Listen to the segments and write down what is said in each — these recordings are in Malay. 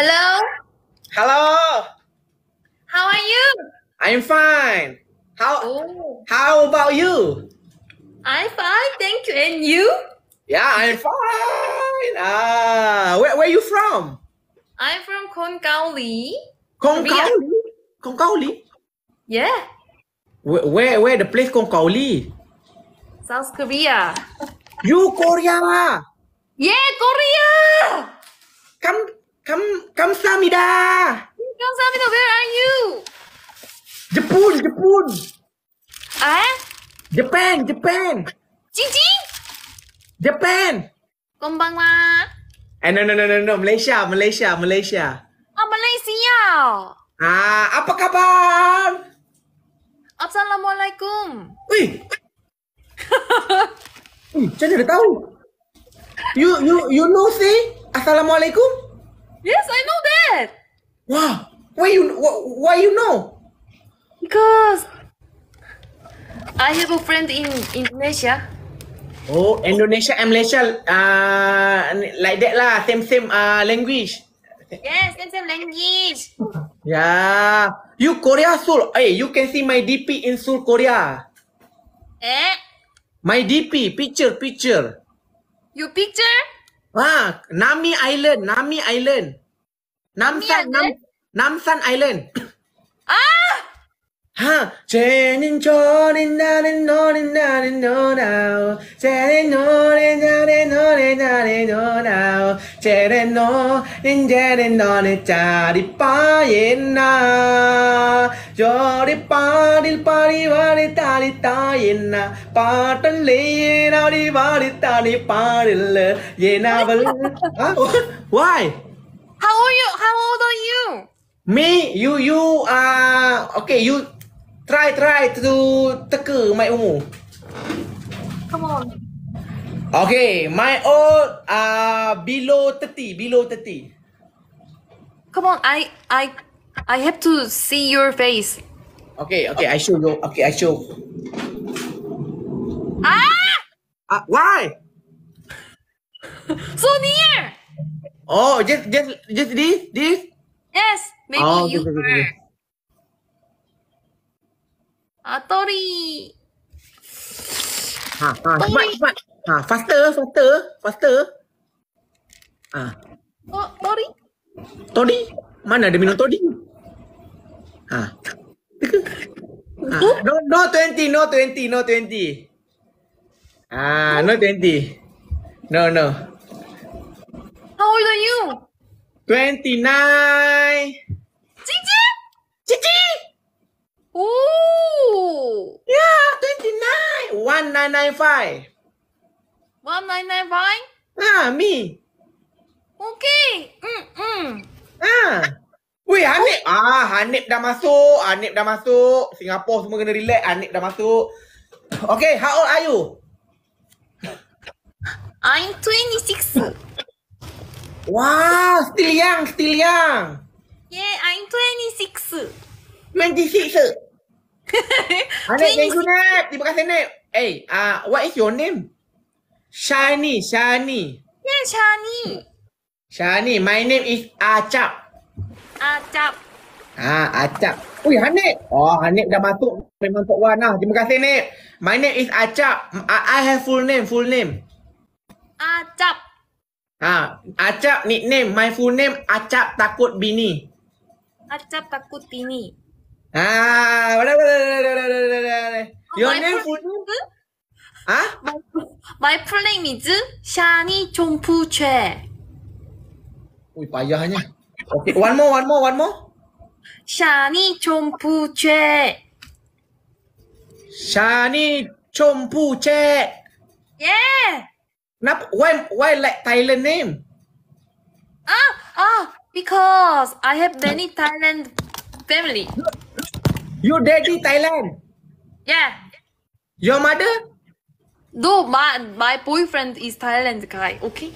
Hello. Hello. How are you? I'm fine. How oh. How about you? I'm fine, thank you. And you? Yeah, I'm fine. Ah, uh, where where are you from? I'm from Konkauli. Konkauli. Konkauli. Yeah. Where, where where the place Konkauli? South Korea. you Korea. Yeah, Korea. Come Come, come, Samida. Come, Samida. Where are you? Jepun Jepun. Ah, eh? Japan, Japan. Jing Jing. Japan. Kumbang lah. Eh, no, no, no, no, no. Malaysia, Malaysia, Malaysia. Ah, Malaysia. Ah, apa khabar? Assalamualaikum. Ui. Ui, macam mana dia tahu? You, you, you know, say? Assalamualaikum. Yes, I know that. Wow. Why you why you know? Because I have a friend in Indonesia. Oh, Indonesia and Malaysia uh, like that lah, same same uh, language. Yes, same same language. Yeah. You Korea Seoul. Hey, you can see my DP in Seoul, Korea. Eh? My DP, picture, picture. You picture? Ha, Nami Island, Nami Island. Namsan, Nami Island? Nam, Namsan Island. Ah! Ha! 쟤는 저린 나는 너는 나는 너나오 쟤는 너는 나는 너는 나는 너나오 쟤는 너는 쟤는 너는 짜리빠였나 저리 빠릴 빠리 와리 따리 따였나 பாட்டல்லையே நாடி வாடி தாடி பாடல ஏன் அவள் Why? How old you? How old are you? Me, you, you, uh, okay, you Try try to teka mic umu. Come on. Okay, my old ah uh, below 30, below 30. Come on, I I I have to see your face. Okay, okay, okay. I show you. Okay, I show. Ah! Uh, why? so near. Oh, just just just this this. Yes, maybe oh, you are. okay. Ah, Tori. Ha, ha, cepat, cepat. Ha, faster, faster, faster. Ha. Oh, Tori. Tori? Mana ada minum Tori? Ha. Ha, ha. No, no 20, no 20, no 20. Ah, ha, no 20. No, no. How old are you? 29. Cici? Cici? Ooh. Yeah, 29. 1995. 1995? Ha, ah, me. Okay. Mm, mm. Ha. Ah. Weh, Hanif. Oh. Ah, Hanip dah masuk. Hanip dah masuk. Singapore semua kena relax. Hanip dah masuk. Okay, how old are you? I'm 26. Wow, still young, still young. Yeah, I'm 26. 26. Anak thank you Nat. Terima kasih Nat. Hey, eh, uh, what is your name? Shani, Shani. Yeah, Shani. Shani, my name is Acap. Acap. Ah, Acap. Ui, Hanif. Oh, Hanif dah masuk. Memang Tok Wan lah. Terima kasih, Nip. My name is Acap. I, I have full name, full name. Acap. Ah, Acap nickname. My full name, Acap Takut Bini. Acap Takut Bini. Ah, blah, blah, blah, Your my name full name? Huh? My, my name is Shani Chongpu Chue. Uy, payahnya. Okay, one more, one more, one more. Shani Chongpu Chue. Shani Chongpu Chue. Yeah. Nap, why, why like Thailand name? Ah, ah, because I have many Thailand family. Your daddy Thailand. Yeah. Your mother? No, my my boyfriend is Thailand guy. Okay.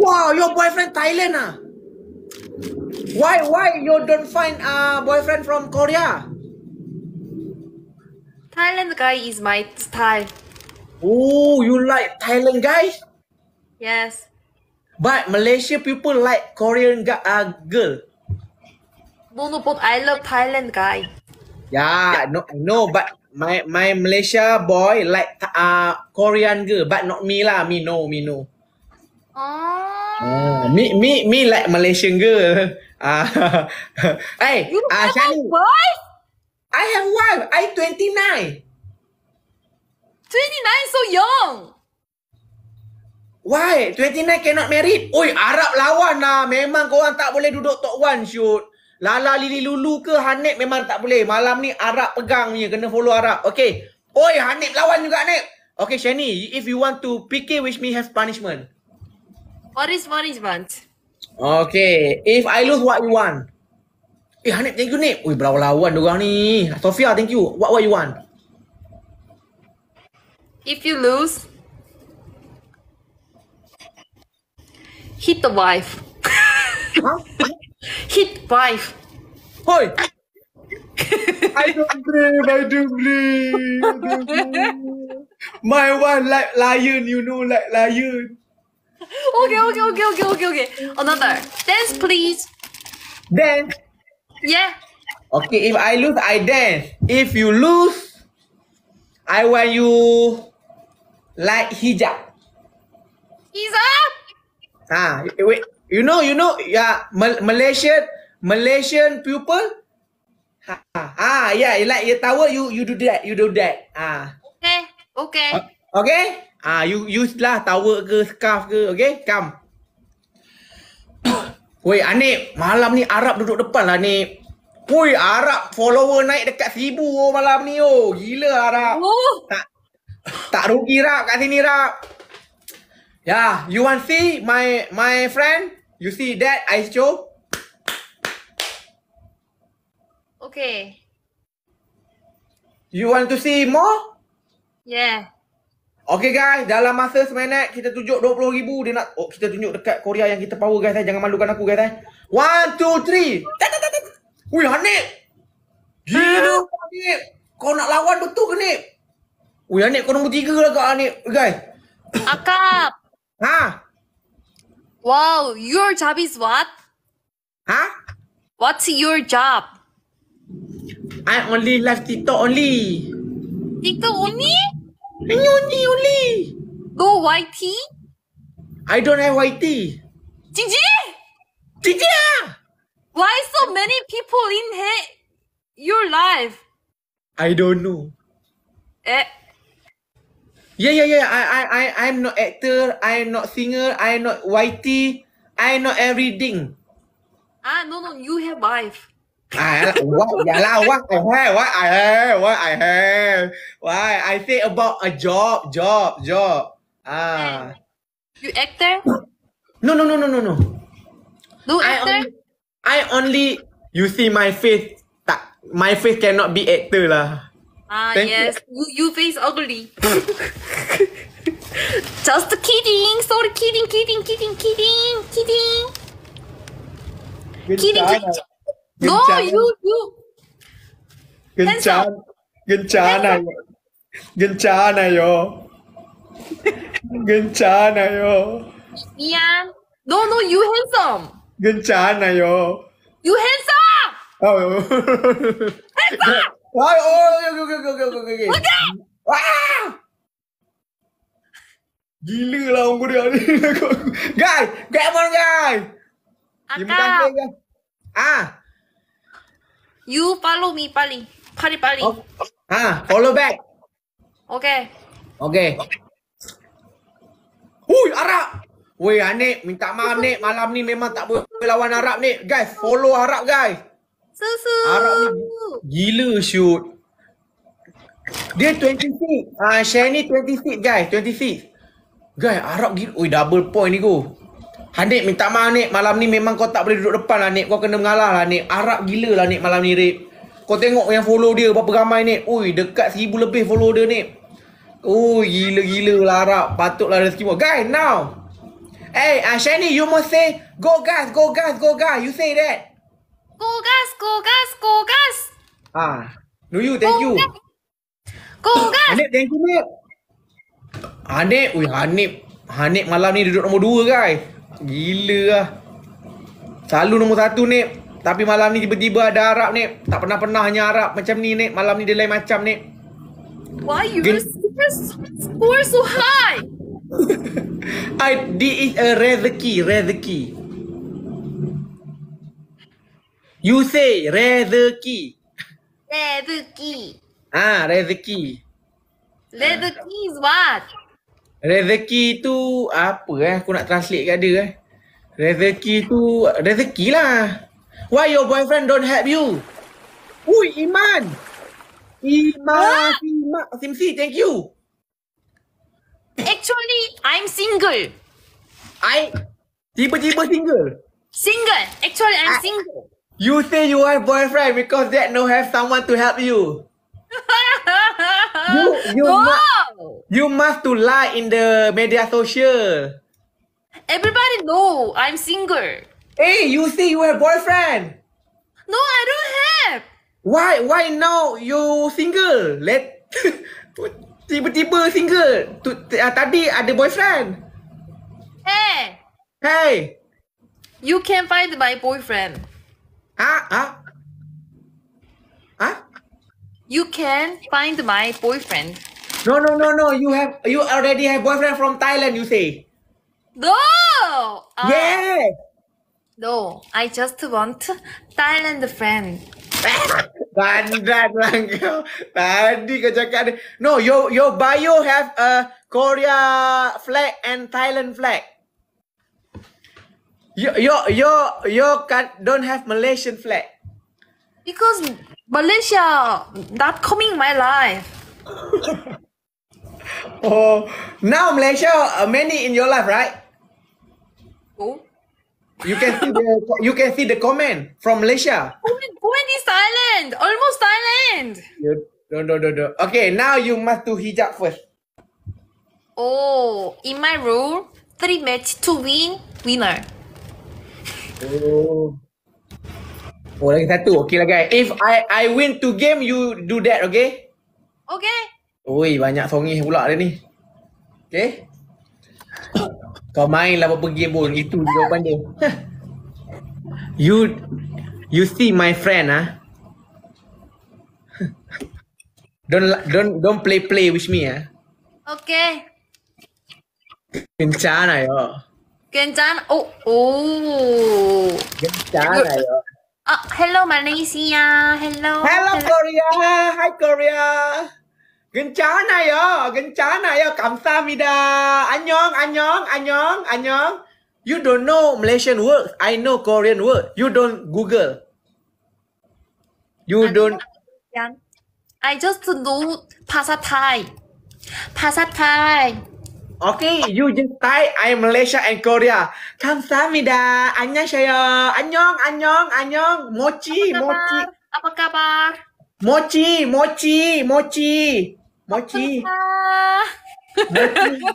Wow, your boyfriend Thailand ah. Why why you don't find a boyfriend from Korea? Thailand guy is my style. Oh, you like Thailand guy? Yes. But Malaysia people like Korean uh, girl. No, no, but I love Thailand guy. Yeah, no, no, but my my Malaysia boy like uh, Korean girl, but not me lah. Me no, me no. Oh. Uh, me me me like Malaysian girl. Ah, uh, hey, ah, uh, Shani, boy? I have one. I twenty nine. Twenty nine so young. Why? 29 cannot married? Oi, Arab lawan lah. Memang korang tak boleh duduk top one, shoot. Lala Lili Lulu ke Hanif memang tak boleh. Malam ni Arab pegang punya. Kena follow Arab. Okay. Oi Hanif lawan juga Hanif. Okay Shani. If you want to PK which me have punishment. What is punishment? Okay. If I lose what you want. Eh Hanif thank you Nip. Ui berapa lawan diorang ni. Sofia thank you. What what you want? If you lose. Hit the wife. Hit five, Oi! I don't dream, I do believe. I do believe. My one like lion, you know, like lion. Okay, okay, okay, okay, okay, okay. Another. Dance, please. Dance. Yeah. Okay, if I lose, I dance. If you lose, I want you like hijab. Hijab? Ah, wait. You know, you know, yeah, Mal- Malaysian, Malaysian pupil. Ha, ha, ha ya, yeah, you like you tower, you you do that, you do that. Ah. Okay, okay. Uh, okay. Ah, uh, you use lah tower ke scarf ke, okay? Come. Woi, ane, malam ni Arab duduk depan lah, ni. Woi, Arab follower naik dekat seribu oh, malam ni, oh. Gila, Arab. Oh. Tak, tak rugi, rap, kat sini, Rab. Ya, yeah, you want see my my friend? You see that, Ice Cho? Okay. You want to see more? Yeah. Okay guys, dalam masa seminit kita tunjuk RM20,000. Dia nak, oh kita tunjuk dekat Korea yang kita power guys eh. Jangan malukan aku guys eh. One, two, three. Wih, Hanif. Gila, Hanif. Kau nak lawan betul ke, nip? Wih, Hanif, kau nombor tiga lah kak, Hanif. Guys. Akap. Ha? Wow, your job is what? Huh? What's your job? I only left TikTok only. TikTok only? Only, only. No YT? I don't have YT. Gigi? Gigi! Ah! Why so many people in here? your life? I don't know. Eh? Yeah, yeah, yeah. I, I, I, I'm not actor. I'm not singer. I'm not YT. I'm not everything. Ah, no, no. You have wife. I, what, yeah, la, what I have, what I have, what I have. Why I say about a job, job, job. Ah. You actor? No, no, no, no, no, no. No I actor. Only, I only. You see my face. my face cannot be actor lah. Ah, Thank yes. You. you, you face ugly. Just kidding. Sorry, kidding, kidding, kidding, kidding, kidding. Good kidding, kidding. no, you you, you. 괜찮, 괜찮아요. 괜찮아요. 괜찮아요. 미안. No, no, you handsome. 괜찮아요. You handsome. Oh. handsome. Why? Oh, okay, okay, okay, okay, okay. okay. Ah! Gila lah orang Korea ni. guys, get one guys. Akak. Ah. You follow me, Pali. Pali, Pali. Oh. Ah, follow back. Okay. Okay. Hui, Arab. Weh, Anik, minta maaf, Anik. Malam ni memang tak boleh lawan Arab, Anik. Guys, follow Arab, guys. Susu. Arab ni gila shoot. Dia 26. Ah uh, Shani 26 guys, 26. Guys, Arab gila. Oi double point ni go. Hanif minta maaf ni, malam ni memang kau tak boleh duduk depan lah Nip. Kau kena mengalah lah Nip. Arab gila lah Nip malam ni Rip. Kau tengok yang follow dia berapa ramai ni. Oi dekat 1000 lebih follow dia ni. Oh gila-gila lah Arab. Patutlah rezeki mu. Guys, now. Hey, eh, uh, ah, Shani, you must say go guys, go guys, go guys. You say that. Go gas, go Ah, no you, thank you. Gas. Go thank you, Hanif. Hanif, ui Hanif. Hanif malam ni duduk nombor dua, guys. Gila lah. Selalu nombor satu, Nip. Tapi malam ni tiba-tiba ada Arab, Nip. Tak pernah-pernah hanya Arab macam ni, Nip. Malam ni dia lain macam, Nip. Why you Gen- score so high? I, this is a rare the key, rare key. You say rezeki. Rezeki. Ah, rezeki. Rezeki is what? Rezeki tu apa eh? Aku nak translate kat dia eh. Rezeki tu rezeki lah. Why your boyfriend don't help you? Ui, Iman. Iman, ah. Iman. Simsi, thank you. Actually, I'm single. I tiba-tiba single. Single. Actually, I'm single. You say you have boyfriend because that no have someone to help you. you you, no! you must to lie in the media social. Everybody know I'm single. Hey, you say you have boyfriend. No, I don't have. Why why now you single? Let tiba-tiba single. Tu, uh, tadi ada boyfriend. Hey. Hey. You can find my boyfriend. Ah, ah, ah. You can find my boyfriend. No, no, no, no. You have you already have boyfriend from Thailand. You say. No. Uh, yeah. No, I just want Thailand friend. Bandar Tadi No, your your bio have a Korea flag and Thailand flag. Your your your your don't have Malaysian flag. Because Malaysia not coming my life. oh, now Malaysia uh, many in your life, right? Oh. You can see the you can see the comment from Malaysia. Comment is Thailand, almost Thailand. No no no no. Okay, now you must do hijab first. Oh, in my rule, three match to win, winner. Oh. Oh lagi satu. Okay lah guys. If I I win two game, you do that, okay? Okay. Ui, banyak songih pula dia ni. Okay? Kau main lah berapa game pun. Itu jawapan dia. you you see my friend ah. don't don't don't play play with me ah. Okay. Kencana lah, yo. Kencan, oh, oh. Kencan này. Uh, hello Malaysia, hello. Hello, Korea, hi Korea. Kencan này à, Kencan này cảm anh anh 감사합니다. anh 안녕, anh 안녕. You don't know Malaysian word. I know Korean word. You don't Google. You don't. I just know Pasatai Pasatai Okay, you just Thai, I Malaysia and Korea. Kamsahamnida, annyeonghaseyo, annyeong, annyeong, annyeong, mochi, apa mochi. Apa kabar? Mochi, mochi, mochi, mochi.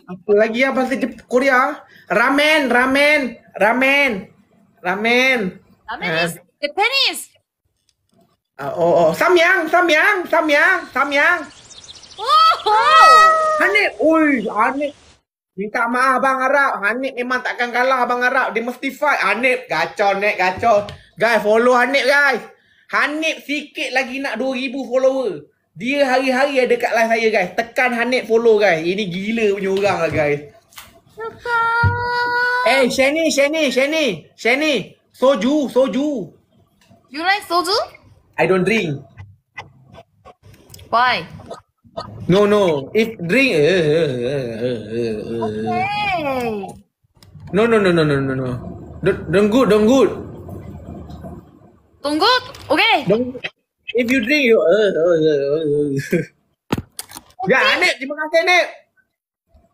Apa lagi ya bahasa Korea? Ramen, ramen, ramen, ramen. Ramen uh, is Japanese. Uh, oh, oh, samyang, samyang, samyang, samyang. Oh, oh. aneh, ui, aneh. Minta maaf Abang Arab. Hanif memang takkan kalah Abang Arab. Dia mesti fight. Hanif gacor naik gacor. Guys follow Hanif guys. Hanif sikit lagi nak 2000 follower. Dia hari-hari ada kat live saya guys. Tekan Hanif follow guys. Ini gila punya orang lah guys. Eh hey, Shani, Shani, Shani, Shani. Soju, soju. You like soju? I don't drink. Why? No, no. If drink. Uh, uh, uh, uh. Okay. No, no, no, no, no, no, no. Don't, don't good, don't good. Don't good. Okay. Don't, if you drink, you. Uh, uh, uh, uh. Okay. Ya, Anip, terima kasih, Anip.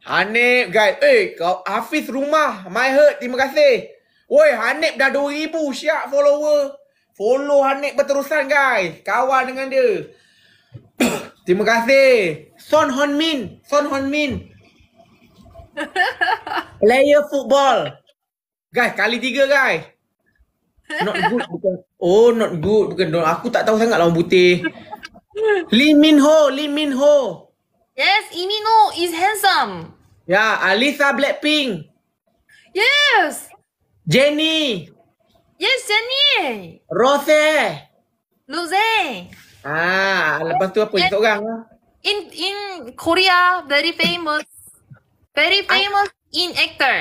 Hanif guys. Eh, hey, kau Hafiz rumah. My heart Terima kasih. Woi, Hanif dah dua ribu siap follower. Follow Hanif berterusan guys. Kawan dengan dia. Terima kasih. Son Min Son Min Player football. Guys, kali tiga guys. Not good bukan. Oh, not good bukan. Don't. Aku tak tahu sangat lawan putih. Lee Min Ho, Lee Min Ho. Yes, Lee Min Ho is handsome. Ya, yeah, Alisa Blackpink. Yes. Jenny. Yes, Jenny. Rose. Rose. Ah, lepas tu apa itu orang? Lah. In in Korea very famous. Very ah. famous I, in actor.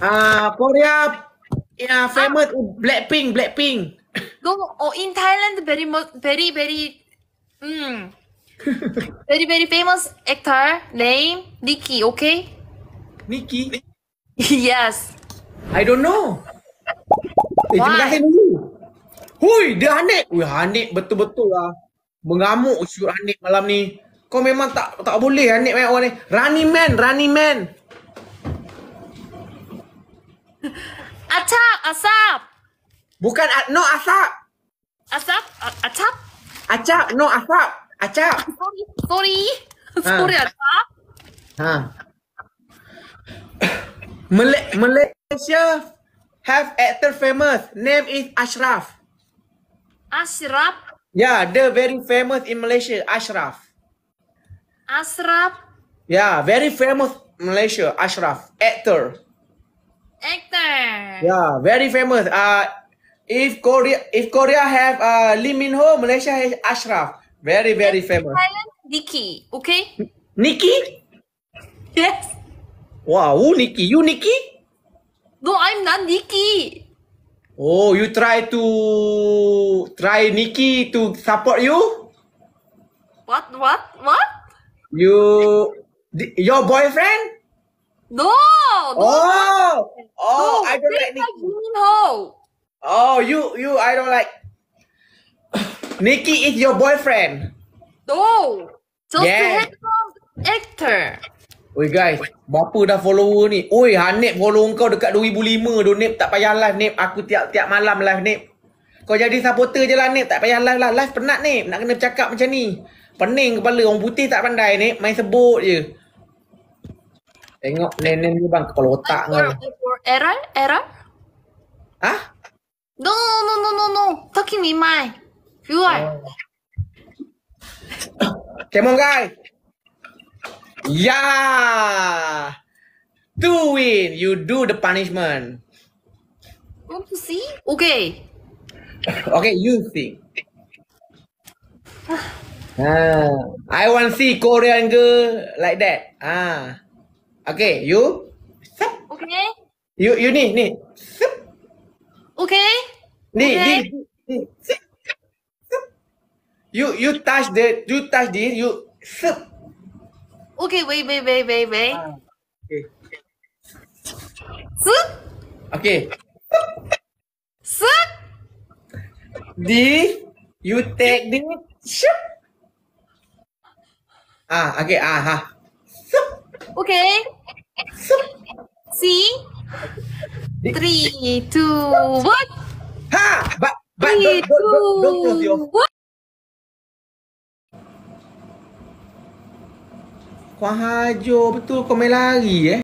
Ah, uh, Korea yeah, ya, famous uh, Blackpink, Blackpink. Go oh, in Thailand very very very mm, very very famous actor name Nikki, okay? Nikki. yes. I don't know. Why? Eh, terima kasih dulu. Hui, dia Hanik. Hui, Hanik betul-betul lah. Mengamuk syur Hanik malam ni. Kau memang tak tak boleh Hanik main orang ni. Running man, running man. Atap, asap. Bukan, no asap. Asap, atap. Acap, no asap. Acap. Sorry, sorry. Ha. Sorry, asap. Ha. Malaysia have actor famous. Name is Ashraf. Ashraf. Ya, yeah, the very famous in Malaysia, Ashraf. Ashraf. Ya, yeah, very famous Malaysia, Ashraf, actor. Actor. Ya, yeah, very famous. Uh, if Korea, if Korea have uh, Lee Min Ho, Malaysia has Ashraf. Very, very That's famous. Nikki, okay? Nikki? Yes. Wow, who Nikki? You Nikki? No, I'm not Nikki. Oh, you try to try Nikki to support you? What? What? What? You your boyfriend? No. no oh. Oh, no, I don't like Nikki. Like Oh, you you I don't like. Nikki is your boyfriend. No. Just yeah. actor. Oi guys, berapa dah follower ni? Oi, Hanif follow kau dekat 2005 tu, Nip. Tak payah live, Nip. Aku tiap-tiap malam live, Nip. Kau jadi supporter je lah, Nip. Tak payah live lah. Live penat, Nip. Nak kena bercakap macam ni. Pening kepala. Orang putih tak pandai, Nip. Main sebut je. Tengok nenek ni bang, kalau otak kau. Error? Error? Hah? No, no, no, no, no, no, no. Talking me, my. You oh. Come on, guys. Yeah! To win, you do the punishment. Want oh, to see? Okay. Okay, you think. ah, I want to see Korean girl like that. Ah. Okay, you. Okay. You you need need. Okay. Ni, okay. Ni, ni, ni. You you touch the you touch this you. Okay, wait, wait, wait, wait, wait. Ah, okay. Okay. So, D, you take the ship. Ah, okay, ah, ha. Okay. C. Three, two, one. Ha! But, but, don't, don't, don't, don't close your... Kau betul kau main lari eh.